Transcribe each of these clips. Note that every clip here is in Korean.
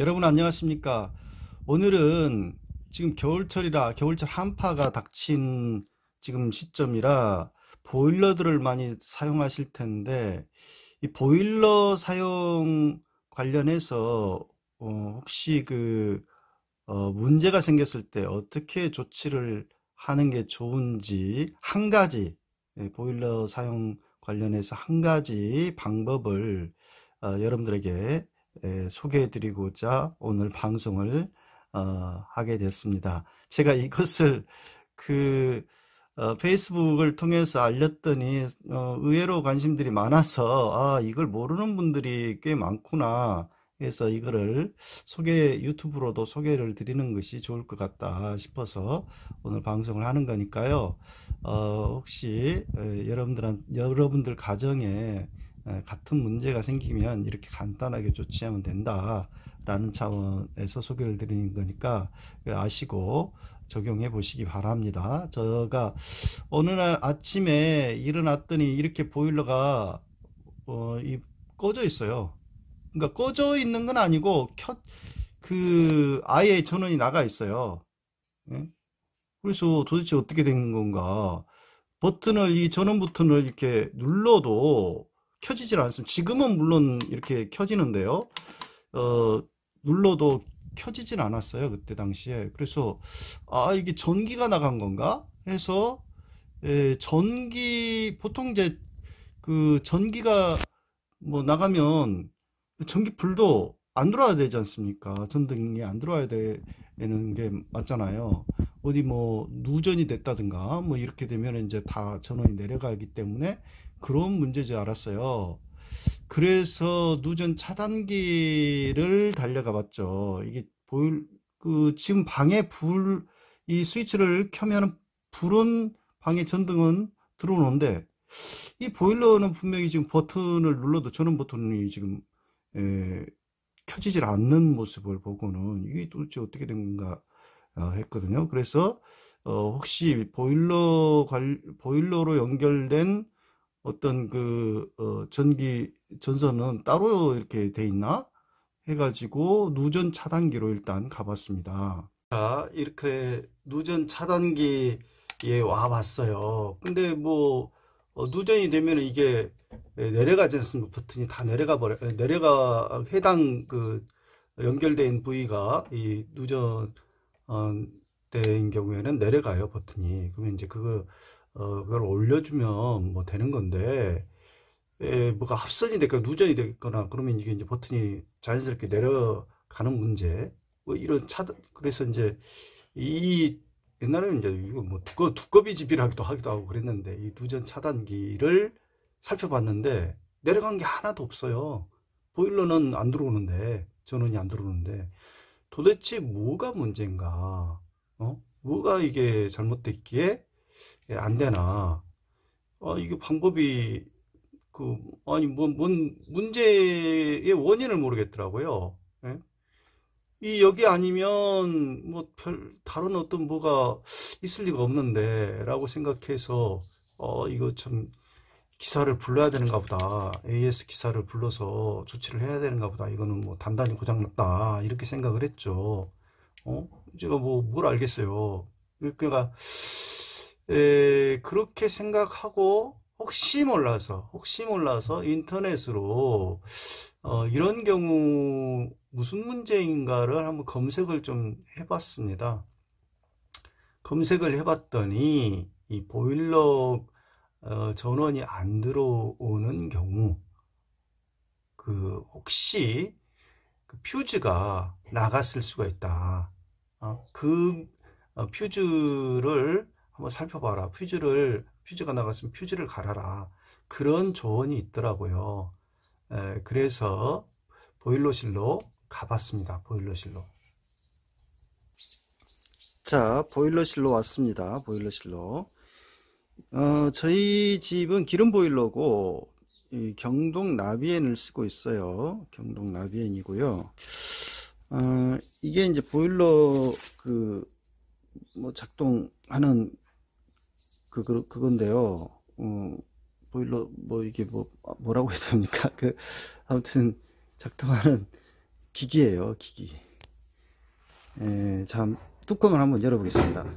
여러분 안녕하십니까 오늘은 지금 겨울철이라 겨울철 한파가 닥친 지금 시점이라 보일러들을 많이 사용하실 텐데 이 보일러 사용 관련해서 어 혹시 그어 문제가 생겼을 때 어떻게 조치를 하는 게 좋은지 한 가지 예, 보일러 사용 관련해서 한 가지 방법을 어 여러분들에게 예, 소개해드리고자 오늘 방송을 어, 하게 됐습니다. 제가 이것을 그 어, 페이스북을 통해서 알렸더니 어, 의외로 관심들이 많아서 아 이걸 모르는 분들이 꽤 많구나 해서 이거를 소개 유튜브로도 소개를 드리는 것이 좋을 것 같다 싶어서 오늘 방송을 하는 거니까요. 어, 혹시 어, 여러분들 여러분들 가정에 같은 문제가 생기면 이렇게 간단하게 조치하면 된다라는 차원에서 소개를 드리는 거니까 그 아시고 적용해 보시기 바랍니다. 제가 어느 날 아침에 일어났더니 이렇게 보일러가 어, 이 꺼져 있어요. 그러니까 꺼져 있는 건 아니고 켜, 그 아예 전원이 나가 있어요. 예? 그래서 도대체 어떻게 된 건가? 버튼을 이 전원 버튼을 이렇게 눌러도 켜지질 않습니다. 지금은 물론 이렇게 켜지는데요. 어, 눌러도 켜지질 않았어요. 그때 당시에. 그래서 아 이게 전기가 나간 건가 해서 예, 전기 보통 이제 그 전기가 뭐 나가면 전기 불도 안 들어와야 되지 않습니까? 전등이 안 들어와야 되는 게 맞잖아요. 어디 뭐 누전이 됐다든가 뭐 이렇게 되면 이제 다 전원이 내려가기 때문에 그런 문제지 알았어요. 그래서 누전 차단기를 달려가 봤죠. 이게 보일 그 지금 방에 불 이 스위치를 켜면은 불은 방에 전등은 들어오는데 이 보일러는 분명히 지금 버튼을 눌러도 저는 버튼이 지금 에, 켜지질 않는 모습을 보고는 이게 도대체 어떻게 된 건가 어, 했거든요. 그래서 어, 혹시 보일러 관 보일러로 연결된 어떤 그 어, 전기 전선은 따로 이렇게 돼 있나 해가지고 누전 차단기로 일단 가봤습니다. 자 이렇게 누전 차단기에 와봤어요. 근데 뭐 어, 누전이 되면 이게 내려가지 않습니까? 버튼이 다 내려가 버려 내려가 해당 그 연결된 부위가 이 누전 어, 때인 경우에는 내려가요 버튼이 그러면 이제 그거 어, 그걸 올려주면 뭐 되는 건데, 에, 예, 뭐가 합선이 될까, 누전이 됐거나 그러면 이게 이제 버튼이 자연스럽게 내려가는 문제, 뭐 이런 차단, 그래서 이제 이 옛날에는 이제 이거 뭐 두꺼, 두꺼비 집이라기도 하기도 하고 그랬는데 이 누전 차단기를 살펴봤는데 내려간 게 하나도 없어요. 보일러는 안 들어오는데 전원이 안 들어오는데 도대체 뭐가 문제인가? 어? 뭐가 이게 잘못됐기에 예, 안 되나. 아, 이게 방법이, 그, 아니, 뭔, 뭐, 뭔, 문제의 원인을 모르겠더라고요. 예? 이, 여기 아니면, 뭐, 별, 다른 어떤 뭐가 있을 리가 없는데, 라고 생각해서, 어, 이거 참, 기사를 불러야 되는가 보다. AS 기사를 불러서 조치를 해야 되는가 보다. 이거는 뭐 단단히 고장났다. 이렇게 생각을 했죠. 어? 제가 뭐, 뭘 알겠어요. 그, 그러니까, 에, 예, 그렇게 생각하고 혹시 몰라서 혹시 몰라서 인터넷으로 어, 이런 경우 무슨 문제인가를 한번 검색을 좀 해봤습니다. 검색을 해봤더니 이 보일러 어, 전원이 안 들어오는 경우 그 혹시 그 퓨즈가 나갔을 수가 있다. 어, 그 어, 퓨즈를 한번 살펴봐라. 퓨즈를 퓨즈가 나갔으면 퓨즈를 갈아라. 그런 조언이 있더라고요. 에, 그래서 보일러실로 가봤습니다. 보일러실로. 자, 보일러실로 왔습니다. 보일러실로. 어, 저희 집은 기름 보일러고 경동 나비엔을 쓰고 있어요. 경동 나비엔이고요 어, 이게 이제 보일러 그 뭐 작동하는 그, 그, 그건데요. 어, 보일러, 뭐, 뭐, 이게 뭐, 아, 뭐라고 해야 됩니까? 그, 아무튼, 작동하는 기기예요 기기. 에, 예, 잠, 뚜껑을 한번 열어보겠습니다.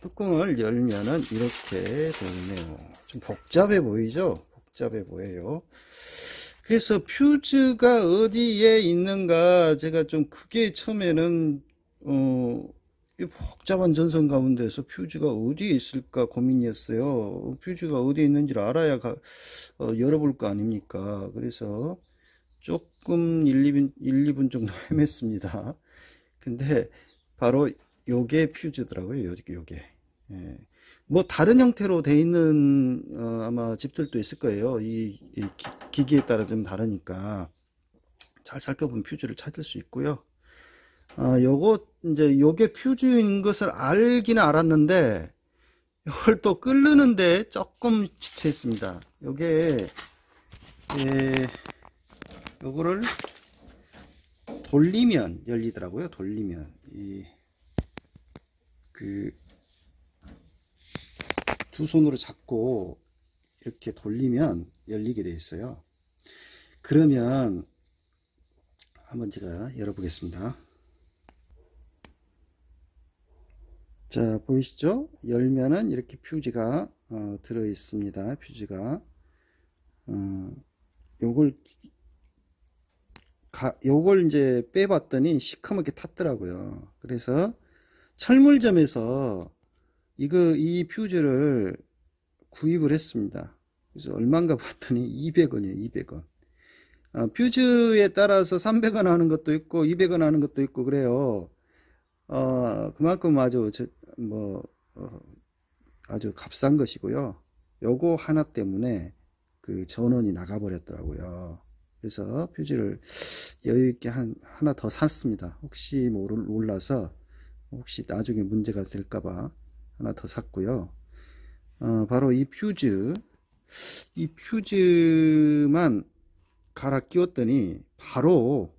뚜껑을 열면은 이렇게 보이네요. 좀 복잡해 보이죠? 복잡해 보여요. 그래서 퓨즈가 어디에 있는가 제가 좀 크게 처음에는 어이 복잡한 전선 가운데서 퓨즈가 어디에 있을까 고민이었어요. 퓨즈가 어디에 있는지를 알아야 가, 어, 열어볼 거 아닙니까? 그래서 조금 1, 2분, 1, 2분 정도 헤맸습니다. 근데 바로 요게 퓨즈더라고요. 요, 요게. 예. 뭐 다른 형태로 돼 있는 어, 아마 집들도 있을 거예요. 이, 이 기, 기기에 따라 좀 다르니까 잘 살펴본 퓨즈를 찾을 수 있고요. 아, 요거 이제 요게 퓨즈인 것을 알기는 알았는데 이걸 또 끓는데 조금 지체했습니다. 요게 예, 요거를 돌리면 열리더라고요. 돌리면 이그두 손으로 잡고 이렇게 돌리면 열리게 되어 있어요. 그러면 한번 제가 열어보겠습니다. 자 보이시죠 열면은 이렇게 퓨즈가 어, 들어 있습니다 퓨즈가 어, 요걸 가, 요걸 이제 빼봤더니 시커멓게 탔더라고요 그래서 철물점에서 이거 이 퓨즈를 구입을 했습니다 그래서 얼마인가 봤더니 200원이에요 200원 어, 아, 퓨즈에 따라서 300원 하는 것도 있고 200원 하는 것도 있고 그래요 어, 그만큼 아주 저, 뭐 어, 아주 값싼 것이고요. 요거 하나 때문에 그 전원이 나가버렸더라고요. 그래서 퓨즈를 여유있게 한, 하나 더 샀습니다. 혹시 모를, 몰라서 혹시 나중에 문제가 될까봐 하나 더 샀고요. 어, 바로 이 퓨즈, 이 퓨즈만 갈아 끼웠더니 바로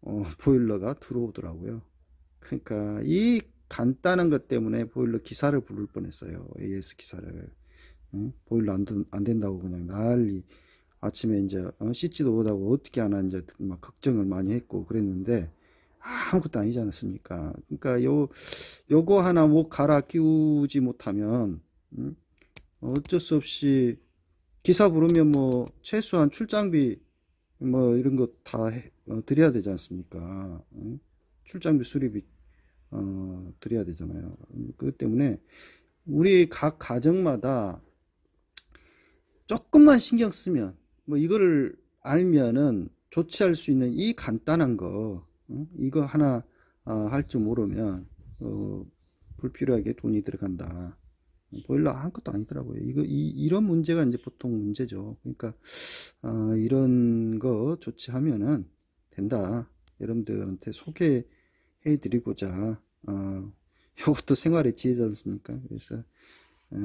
어, 보일러가 들어오더라고요. 그러니까 이 간단한 것 때문에 보일러 기사를 부를 뻔했어요. AS 기사를. 응? 어? 보일러 안, 안 된다고 그냥 난리. 아침에 이제 어, 씻지도 못하고 어떻게 하나 이제 막 걱정을 많이 했고 그랬는데 아무것도 아니지 않습니까 그러니까 요 요거 하나 뭐 갈아 끼우지 못하면 음? 어쩔 수 없이 기사 부르면 뭐 최소한 출장비 뭐 이런 거다 어, 드려야 되지 않습니까? 음? 출장비 수리비 어, 드려야 되잖아요. 그것 때문에 우리 각 가정마다 조금만 신경 쓰면 뭐 이거를 알면은 조치할 수 있는 이 간단한 거 어? 이거 하나 아, 할 줄 모르면 어, 불필요하게 돈이 들어간다. 보일러 아무것도 아니더라고요. 이거 이, 이런 문제가 이제 보통 문제죠. 그러니까 아, 이런 거 조치하면은 된다. 여러분들한테 소개해 드리고자 어, 이것도 생활의 지혜지 않습니까 그래서 어,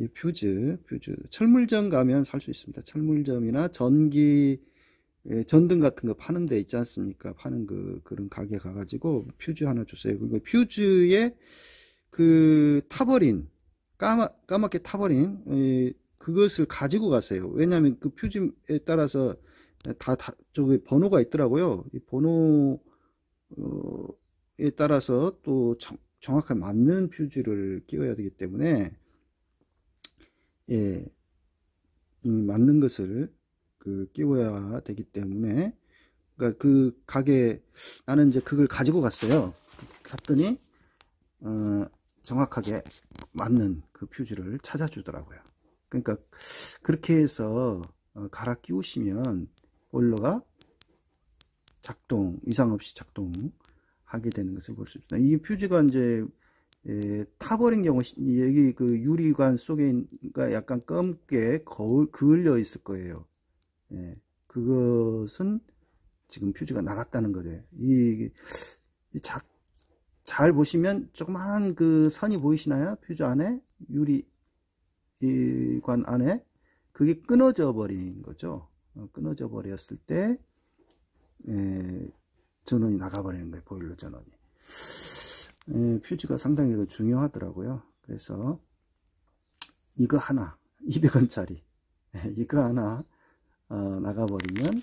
이 퓨즈 퓨즈 철물점 가면 살 수 있습니다 철물점이나 전기 예, 전등 같은 거 파는 데 있지 않습니까 파는 그 그런 가게 가가지고 퓨즈 하나 주세요 그리고 퓨즈에 그 타버린 까마, 까맣게 타버린 에, 그것을 가지고 가세요 왜냐하면 그 퓨즈에 따라서 다, 다 저기 번호가 있더라고요. 이 번호에 어, 따라서 또 정, 정확하게 맞는 퓨즈를 끼워야 되기 때문에 예, 음, 맞는 것을 그 끼워야 되기 때문에 그러니까 그 가게 나는 이제 그걸 가지고 갔어요. 갔더니 어, 정확하게 맞는 그 퓨즈를 찾아주더라고요. 그러니까 그렇게 해서 어, 갈아 끼우시면 올러가 작동, 이상 없이 작동하게 되는 것을 볼 수 있습니다. 이 퓨즈가 이제 예, 타버린 경우 여기 그 유리관 속에 약간 검게 거울 그을려 있을 거예요. 예, 그것은 지금 퓨즈가 나갔다는 거래. 이, 이잘 보시면 조그만 그 선이 보이시나요? 퓨즈 안에 유리관 안에 그게 끊어져 버린 거죠. 어, 끊어져 버렸을 때 전원이 나가버리는 거예요. 보일러 전원이. 에, 퓨즈가 상당히 그 중요하더라고요. 그래서 이거 하나 200원짜리 이거 하나 어, 나가버리면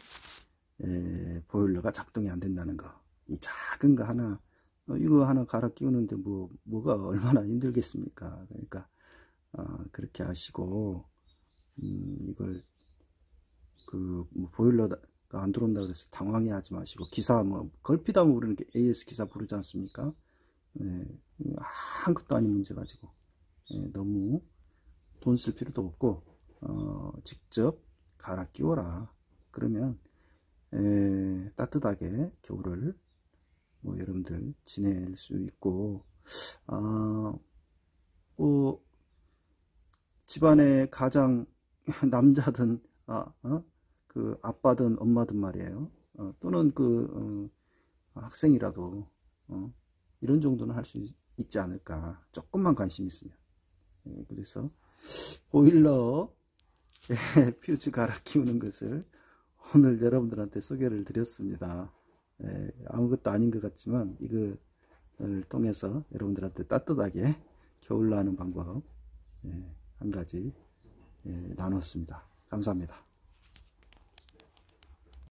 보일러가 작동이 안 된다는 거. 이 작은 거 하나 어, 이거 하나 갈아 끼우는데 뭐 뭐가 얼마나 힘들겠습니까? 그러니까 그렇게 하시고 음, 이걸 그 뭐 보일러가 안 들어온다 그래서 당황해 하지 마시고 기사 뭐 걸피다 우리는 뭐 AS 기사 부르지 않습니까? 예, 것도 아닌 문제 가지고 예, 너무 돈 쓸 필요도 없고 어, 직접 갈아 끼워라 그러면 예, 따뜻하게 겨울을 뭐 여러분들 지낼 수 있고 아, 뭐집안에 가장 남자든 아, 어? 그 아빠든 엄마든 말이에요. 어, 또는 그 어, 학생이라도 어, 이런 정도는 할 수 있지 않을까. 조금만 관심 있으면. 예, 그래서 오일러 예, 퓨즈 갈아 키우는 것을 오늘 여러분들한테 소개를 드렸습니다. 예, 아무것도 아닌 것 같지만 이거를 통해서 여러분들한테 따뜻하게 겨울나는 방법 예, 한 가지 예, 나눴습니다. 감사합니다.